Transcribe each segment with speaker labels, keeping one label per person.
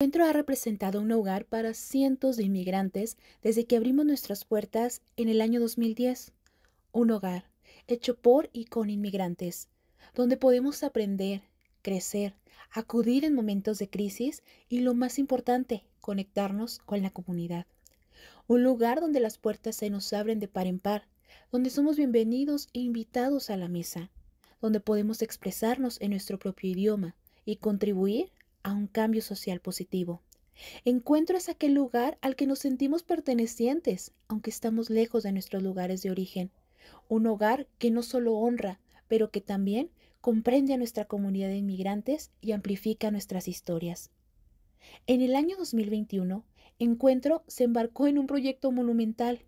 Speaker 1: El centro ha representado un hogar para cientos de inmigrantes desde que abrimos nuestras puertas en el año 2010. Un hogar hecho por y con inmigrantes, donde podemos aprender, crecer, acudir en momentos de crisis y, lo más importante, conectarnos con la comunidad. Un lugar donde las puertas se nos abren de par en par, donde somos bienvenidos e invitados a la mesa, donde podemos expresarnos en nuestro propio idioma y contribuir a un cambio social positivo. Encuentro es aquel lugar al que nos sentimos pertenecientes, aunque estamos lejos de nuestros lugares de origen. Un hogar que no solo honra, pero que también comprende a nuestra comunidad de inmigrantes y amplifica nuestras historias. En el año 2021, Encuentro se embarcó en un proyecto monumental,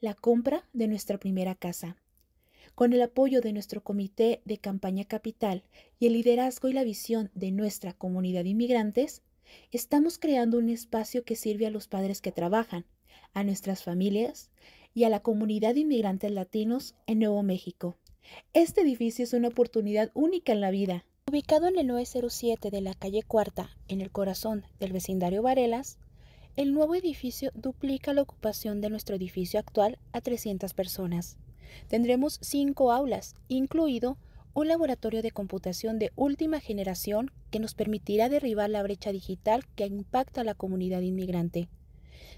Speaker 1: la compra de nuestra primera casa, con el apoyo de nuestro Comité de Campaña Capital y el liderazgo y la visión de nuestra comunidad de inmigrantes, estamos creando un espacio que sirve a los padres que trabajan, a nuestras familias y a la comunidad de inmigrantes latinos en Nuevo México. Este edificio es una oportunidad única en la vida. Ubicado en el 907 de la calle Cuarta, en el corazón del vecindario Varelas, el nuevo edificio duplica la ocupación de nuestro edificio actual a 300 personas. Tendremos cinco aulas, incluido un laboratorio de computación de última generación que nos permitirá derribar la brecha digital que impacta a la comunidad inmigrante.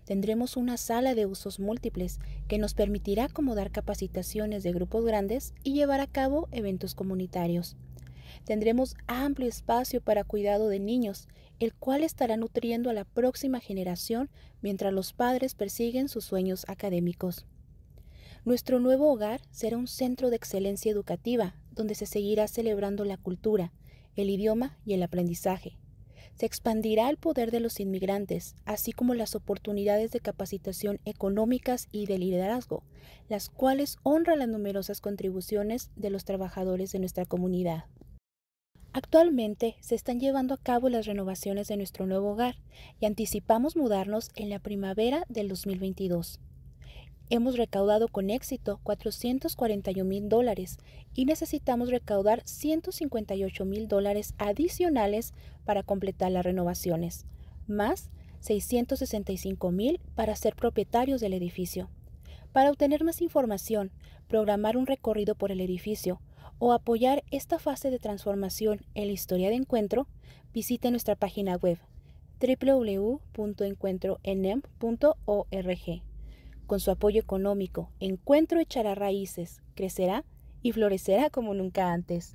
Speaker 1: Tendremos una sala de usos múltiples que nos permitirá acomodar capacitaciones de grupos grandes y llevar a cabo eventos comunitarios. Tendremos amplio espacio para cuidado de niños, el cual estará nutriendo a la próxima generación mientras los padres persiguen sus sueños académicos. Nuestro nuevo hogar será un centro de excelencia educativa donde se seguirá celebrando la cultura, el idioma y el aprendizaje. Se expandirá el poder de los inmigrantes, así como las oportunidades de capacitación económicas y de liderazgo, las cuales honran las numerosas contribuciones de los trabajadores de nuestra comunidad. Actualmente se están llevando a cabo las renovaciones de nuestro nuevo hogar y anticipamos mudarnos en la primavera del 2022. Hemos recaudado con éxito 441 mil dólares y necesitamos recaudar 158 mil dólares adicionales para completar las renovaciones, más 665 mil para ser propietarios del edificio. Para obtener más información, programar un recorrido por el edificio o apoyar esta fase de transformación en la historia de encuentro, visite nuestra página web www.encuentroenem.org con su apoyo económico, Encuentro echará raíces, crecerá y florecerá como nunca antes.